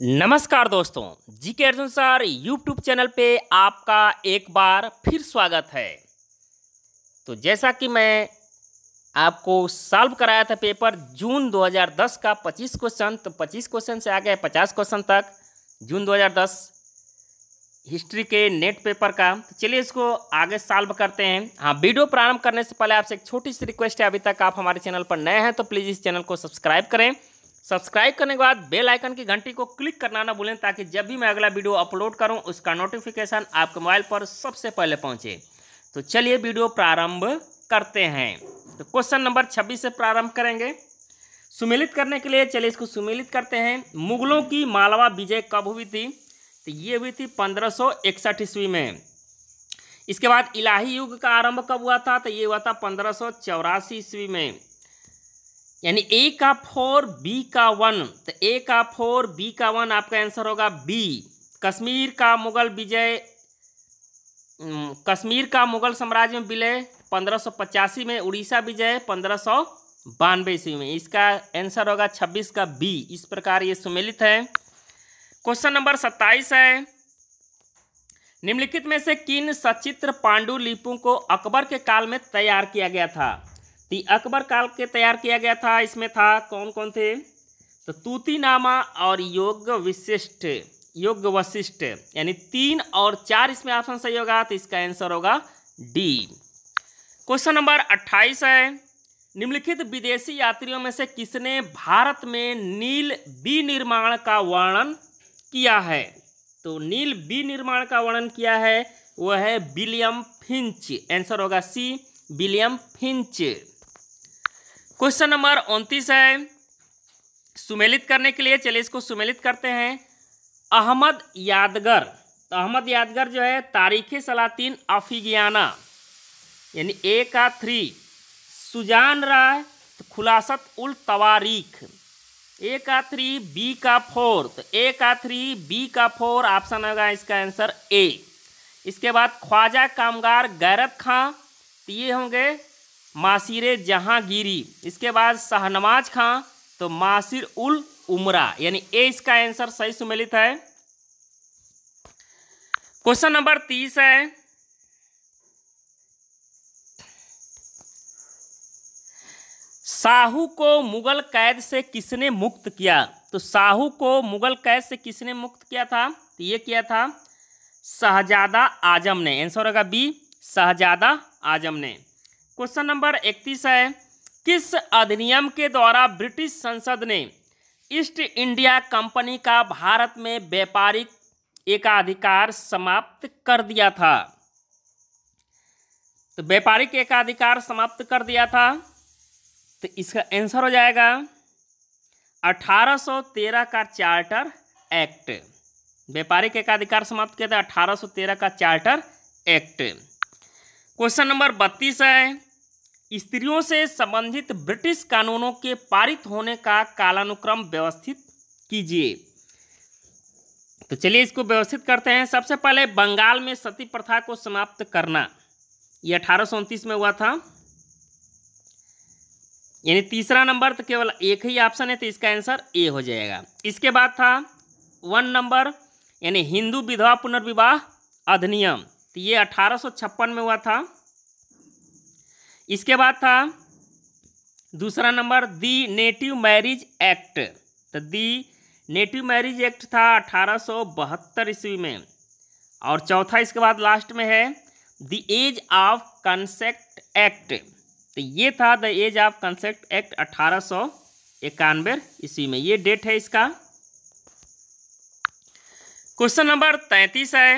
नमस्कार दोस्तों जी के अर्जुन सर यूट्यूब चैनल पे आपका एक बार फिर स्वागत है तो जैसा कि मैं आपको सॉल्व कराया था पेपर जून 2010 का 25 क्वेश्चन तो 25 क्वेश्चन से आ गए 50 क्वेश्चन तक जून 2010 हिस्ट्री के नेट पेपर का तो चलिए इसको आगे सॉल्व करते हैं हाँ वीडियो प्रारंभ करने से पहले आपसे एक छोटी सी रिक्वेस्ट है अभी तक आप हमारे चैनल पर नए हैं तो प्लीज़ इस चैनल को सब्सक्राइब करें सब्सक्राइब करने के बाद बेल आइकन की घंटी को क्लिक करना ना भूलें ताकि जब भी मैं अगला वीडियो अपलोड करूं उसका नोटिफिकेशन आपके मोबाइल पर सबसे पहले पहुंचे तो चलिए वीडियो प्रारंभ करते हैं तो क्वेश्चन नंबर छब्बीस से प्रारंभ करेंगे सुमिलित करने के लिए चलिए इसको सुमिलित करते हैं मुगलों की मालवा विजय कब हुई थी तो ये हुई थी पंद्रह सौ इकसठ ईस्वी में इसके बाद इलाही युग का आरंभ कब हुआ था तो ये हुआ था पंद्रह सौ चौरासी ईस्वी में यानी ए का फोर बी का वन तो ए का फोर बी का वन आपका आंसर होगा बी कश्मीर का मुगल विजय हम्म, कश्मीर का मुगल साम्राज्य में विलय पंद्रह में उड़ीसा विजय पंद्रह बानवे ईस्वी में इसका आंसर होगा छब्बीस का बी इस प्रकार ये सुमेलित है क्वेश्चन नंबर सत्ताईस है निम्नलिखित में से किन सचित्र पांडुलिपियों को अकबर के काल में तैयार किया गया था अकबर काल के तैयार किया गया था इसमें था कौन कौन थे तो तूतीनामा और योग विशिष्ट योग वशिष्ठ यानी तीन और चार इसमें ऑप्शन सही होगा तो इसका आंसर होगा डी क्वेश्चन नंबर अट्ठाईस है निम्नलिखित विदेशी यात्रियों में से किसने भारत में नील विनिर्माण का वर्णन किया है तो नील विनिर्माण का वर्णन किया है वह है विलियम फिंच आंसर होगा C William Finch question number उनतीस है सुमेलित करने के लिए चलिए इसको सुमेलित करते हैं अहमद यादगर तो अहमद यादगर जो है तारीख सलातीन अफिगियाना यानी ए का थ्री सुजान राय तो खुलासत उल तवारीख ए का थ्री बी का फोर तो ए का थ्री बी का फोर ऑप्शन होगा इसका आंसर ए इसके बाद ख्वाजा कामगार गैरत खां तो ये होंगे मासिर जहांगीरी इसके बाद शाहनवाज खां तो मासिर उल उमरा यानी ए इसका आंसर सही सुमेलित है क्वेश्चन नंबर तीस है साहू को मुगल कैद से किसने मुक्त किया तो साहू को मुगल कैद से किसने मुक्त किया था तो ये किया था शहजादा आजम ने आंसर होगा बी शहजादा आजम ने क्वेश्चन नंबर इकतीस है किस अधिनियम के द्वारा ब्रिटिश संसद ने ईस्ट इंडिया कंपनी का भारत में व्यापारिक एकाधिकार समाप्त कर दिया था तो व्यापारिक एकाधिकार समाप्त कर दिया था तो इसका आंसर हो जाएगा 1813 का चार्टर एक्ट व्यापारिक एकाधिकार समाप्त किया था 1813 का चार्टर एक्ट क्वेश्चन नंबर बत्तीस है स्त्रियों से संबंधित ब्रिटिश कानूनों के पारित होने का कालानुक्रम व्यवस्थित कीजिए तो चलिए इसको व्यवस्थित करते हैं सबसे पहले बंगाल में सती प्रथा को समाप्त करना ये अठारह में हुआ था यानी तीसरा नंबर तो केवल एक ही ऑप्शन है तो इसका आंसर ए हो जाएगा इसके बाद था वन नंबर यानी हिंदू विधवा पुनर्विवाह अधिनियम तो ये अठारह में हुआ था इसके बाद था दूसरा number the native marriage act तो दी नेटिव मैरिज एक्ट था अठारह ईस्वी में और चौथा इसके बाद लास्ट में है the age of consent act तो ये था the age of consent act अठारह सौ इक्यानवे ईस्वी में ये डेट है इसका क्वेश्चन नंबर 33 है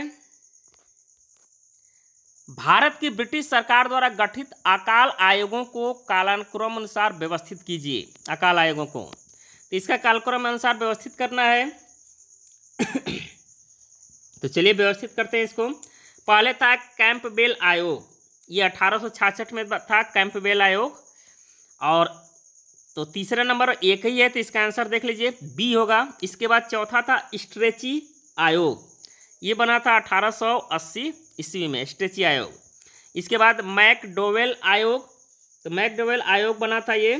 भारत की ब्रिटिश सरकार द्वारा गठित अकाल आयोगों को कालानुक्रम अनुसार व्यवस्थित कीजिए अकाल आयोगों को तो इसका कालक्रम अनुसार व्यवस्थित करना है तो चलिए व्यवस्थित करते हैं इसको पहले था कैंप बेल आयोग ये अठारह में था कैंप बेल आयोग और तो तीसरा नंबर एक ही है तो इसका आंसर देख लीजिए बी होगा इसके बाद चौथा था स्ट्रेची आयोग ये बना था 1880 ईस्वी में स्ट्रेची आयोग इसके बाद मैकडोवेल आयोग तो मैकडोवेल आयोग बना था ये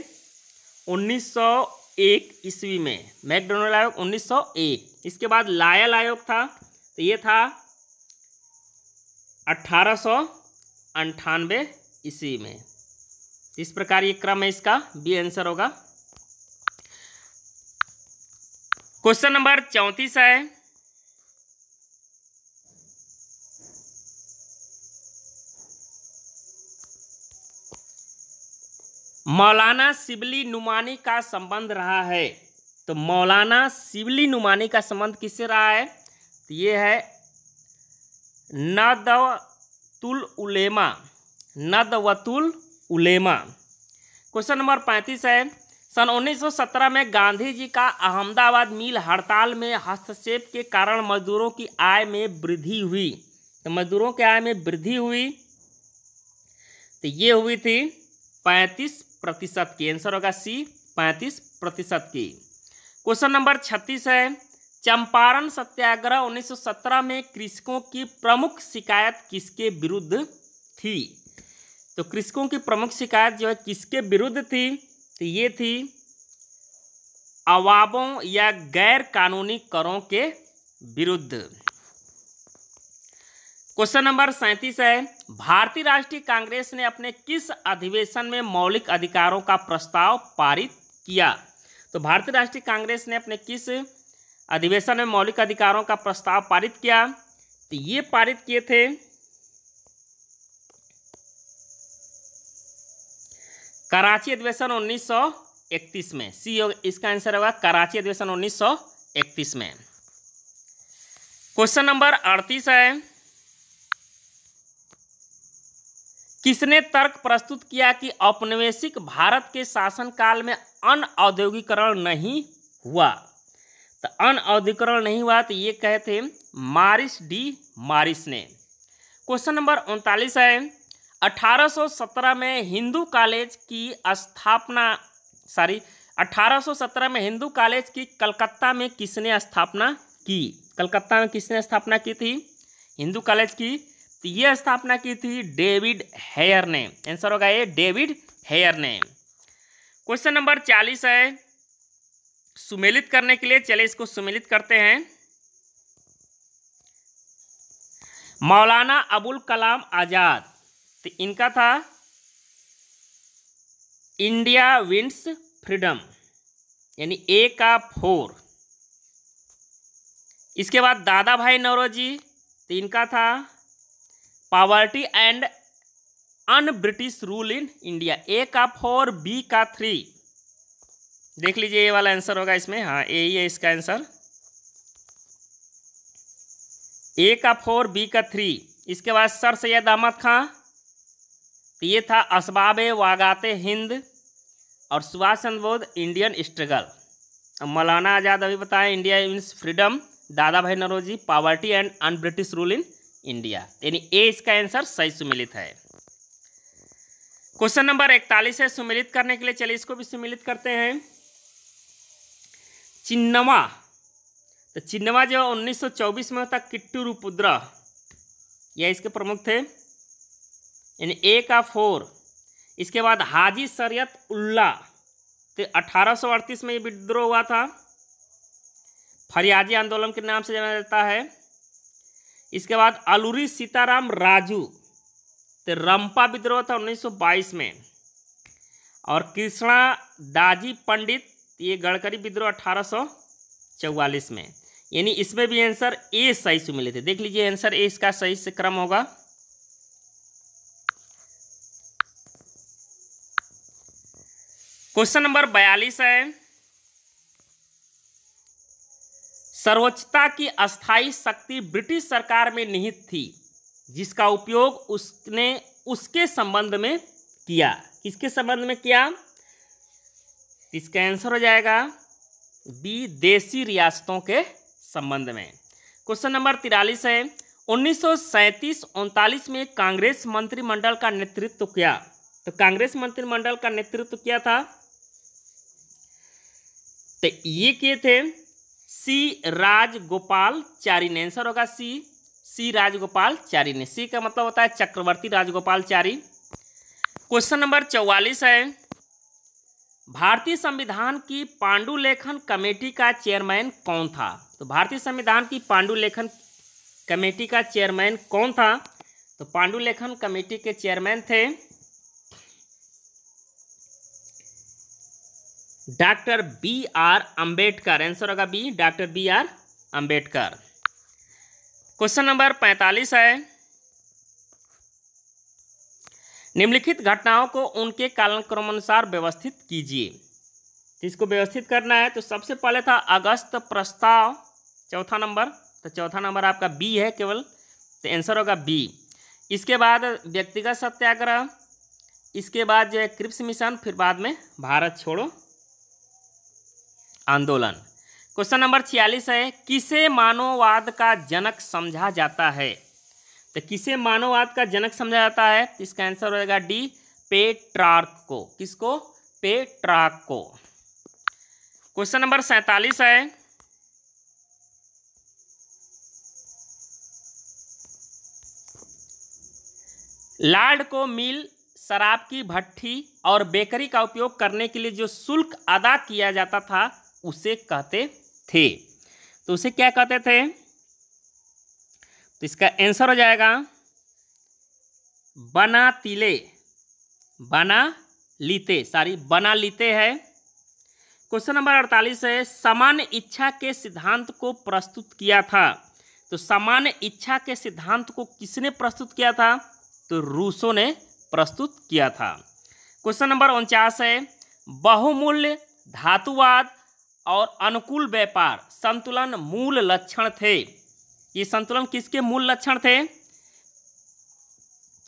1901 ईस्वी में मैकडोवेल आयोग 1901 इसके बाद लायल आयोग था तो ये था अट्ठारह सौ ईस्वी में इस प्रकार ये क्रम है इसका बी आंसर होगा क्वेश्चन नंबर चौंतीस है मौलाना शिवली नुमानी का संबंध रहा है तो मौलाना शिवली नुमानी का संबंध किससे रहा है तो ये है नदवतुल उलेमा नदवतुल उलेमा क्वेश्चन नंबर पैंतीस है सन 1917 में गांधी जी का अहमदाबाद मिल हड़ताल में हस्तक्षेप के कारण मजदूरों की आय में वृद्धि हुई तो मजदूरों के आय में वृद्धि हुई तो ये हुई थी पैंतीस प्रतिशत के आंसर होगा सी पैंतीस प्रतिशत के क्वेश्चन नंबर छत्तीस है चंपारण सत्याग्रह 1917 में कृषकों की प्रमुख शिकायत किसके विरुद्ध थी तो कृषकों की प्रमुख शिकायत जो है किसके विरुद्ध थी तो ये थी अवाबों या गैर कानूनी करों के विरुद्ध क्वेश्चन नंबर सैंतीस है भारतीय राष्ट्रीय कांग्रेस ने अपने किस अधिवेशन में मौलिक अधिकारों का प्रस्ताव पारित किया तो भारतीय राष्ट्रीय कांग्रेस ने अपने किस अधिवेशन में मौलिक अधिकारों का प्रस्ताव पारित किया तो ये पारित किए थे कराची अधिवेशन 1931 में सी इसका आंसर होगा कराची अधिवेशन 1931 में क्वेश्चन नंबर अड़तीस है किसने तर्क प्रस्तुत किया कि औपनिवेशिक भारत के शासनकाल में औद्योगिकरण नहीं हुआ तो औद्योगिकरण नहीं हुआ तो ये कहे थे मारिस डी मारिस ने क्वेश्चन नंबर उनतालीस है 1817 में हिंदू कॉलेज की स्थापना सॉरी 1817 में हिंदू कॉलेज की कलकत्ता में किसने स्थापना की कलकत्ता में किसने स्थापना की थी हिंदू कॉलेज की तो यह स्थापना की थी डेविड हेयर ने आंसर होगा ये डेविड हेयर ने क्वेश्चन नंबर चालीस है सुमेलित करने के लिए चले इसको सुमेलित करते हैं मौलाना अबुल कलाम आज़ाद तो इनका था इंडिया विंस फ्रीडम यानी ए का फोर इसके बाद दादा भाई नौरोजी तो इनका था poverty and un British rule in India A का फोर बी का थ्री देख लीजिए ये वाला आंसर होगा इसमें हाँ ए ही है इसका आंसर ए का फोर बी का थ्री इसके बाद सर सैयद अहमद खां तो ये था असबाब वागाते हिंद और सुभाष चंद्र बोध इंडियन स्ट्रगल मौलाना आज़ाद अभी बताएं India means freedom Dadabhai Naoroji poverty and un British rule in India यानी ए इसका आंसर सही सुमिलित है क्वेश्चन नंबर इकतालीस है सुमिलित करने के लिए चलिए इसको भी सुमिलित करते हैं चिन्नवा तो चिन्नवा जो 1924 में होता किट्टू रूपुद्रा यह इसके प्रमुख थे यानी ए का फोर इसके बाद हाजी सरयत उल्ला तो अठारह में ये विद्रोह हुआ था फरियाजी आंदोलन के नाम से जाना जाता है इसके बाद अलूरी सीताराम राजू तो रंपा विद्रोह था 1922 में और कृष्णा दाजी पंडित ये गडकरी विद्रोह अठारह में यानी इसमें भी आंसर ए सही से मिले थे देख लीजिए आंसर ए इसका सही से क्रम होगा क्वेश्चन नंबर बयालीस है सर्वोच्चता की अस्थायी शक्ति ब्रिटिश सरकार में निहित थी जिसका उपयोग उसने उसके संबंध में किया किसके संबंध में किया इसका आंसर हो जाएगा बी देसी रियासतों के संबंध में क्वेश्चन नंबर तिरालीस है उन्नीस सौ में कांग्रेस मंत्रिमंडल का नेतृत्व किया तो कांग्रेस मंत्रिमंडल का नेतृत्व किया था तो ये किए थे सी राजगोपाल चारी ने आंसर होगा सी सी राजगोपाल चारी ने सी का मतलब होता है Chakravarti Rajagopalachari question number चौवालीस है भारतीय संविधान की पांडुलेखन कमेटी का चेयरमैन कौन था तो भारतीय संविधान की पांडुलेखन कमेटी का चेयरमैन कौन था तो पांडुलेखन कमेटी के चेयरमैन थे doctor B R Ambedkar answer होगा B doctor B R Ambedkar question number पैंतालीस है निम्नलिखित घटनाओं को उनके कालक्रमानुसार व्यवस्थित कीजिए इसको व्यवस्थित करना है तो सबसे पहले था अगस्त प्रस्ताव चौथा नंबर तो चौथा नंबर आपका बी है केवल तो आंसर होगा बी इसके बाद व्यक्तिगत सत्याग्रह इसके बाद जो है क्रिप्स मिशन फिर बाद में भारत छोड़ो आंदोलन क्वेश्चन नंबर छियालीस है किसे मानववाद का जनक समझा जाता है तो किसे मानववाद का जनक समझा जाता है तो इसका आंसर हो जाएगा डी पेट्रार्क को किसको पेट्रार्क को क्वेश्चन नंबर सैतालीस है लार्ड को मिल शराब की भट्टी और बेकरी का उपयोग करने के लिए जो शुल्क अदा किया जाता था उसे कहते थे तो उसे क्या कहते थे तो इसका आंसर हो जाएगा बना तिले बना लीते सॉरी बना लीते है क्वेश्चन नंबर अड़तालीस है सामान्य इच्छा के सिद्धांत को प्रस्तुत किया था तो सामान्य इच्छा के सिद्धांत को किसने प्रस्तुत किया था तो रूसों ने प्रस्तुत किया था क्वेश्चन नंबर उनचास है बहुमूल्य धातुवाद और अनुकूल व्यापार संतुलन मूल लक्षण थे ये संतुलन किसके मूल लक्षण थे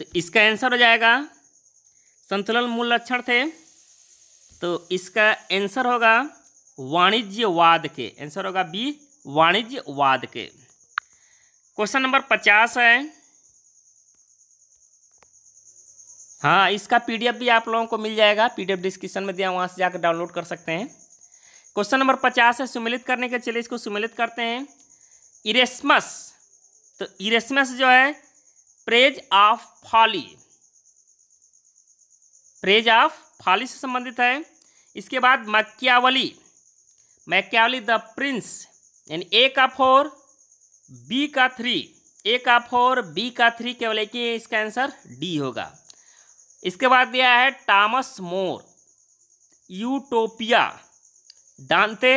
तो इसका आंसर हो जाएगा संतुलन मूल लक्षण थे तो इसका आंसर होगा वाणिज्यवाद के आंसर होगा बी वाणिज्यवाद के क्वेश्चन नंबर पचास है हाँ इसका पीडीएफ भी आप लोगों को मिल जाएगा पीडीएफ डिस्क्रिप्शन में दिया वहाँ से जाकर डाउनलोड कर सकते हैं क्वेश्चन नंबर पचास है सुमिलित करने के चलिए इसको सुमिलित करते हैं इरेस्मस तो इरेस्मस जो है praise of folly praise of folly से संबंधित है इसके बाद मैक्यावली मैक्यावली द प्रिंस यानी ए का फोर बी का थ्री ए का फोर बी का थ्री केवल एक ही इसका आंसर डी होगा इसके बाद दिया है Thomas More Utopia Dante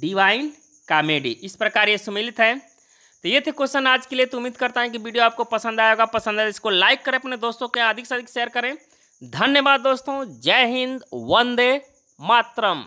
Divine Comedy इस प्रकार ये सम्मिलित है तो ये थे क्वेश्चन आज के लिए तो उम्मीद करता है कि वीडियो आपको पसंद आएगा पसंद आए तो इसको लाइक करें अपने दोस्तों के अधिक से अधिक शेयर करें धन्यवाद दोस्तों जय हिंद वंदे मातरम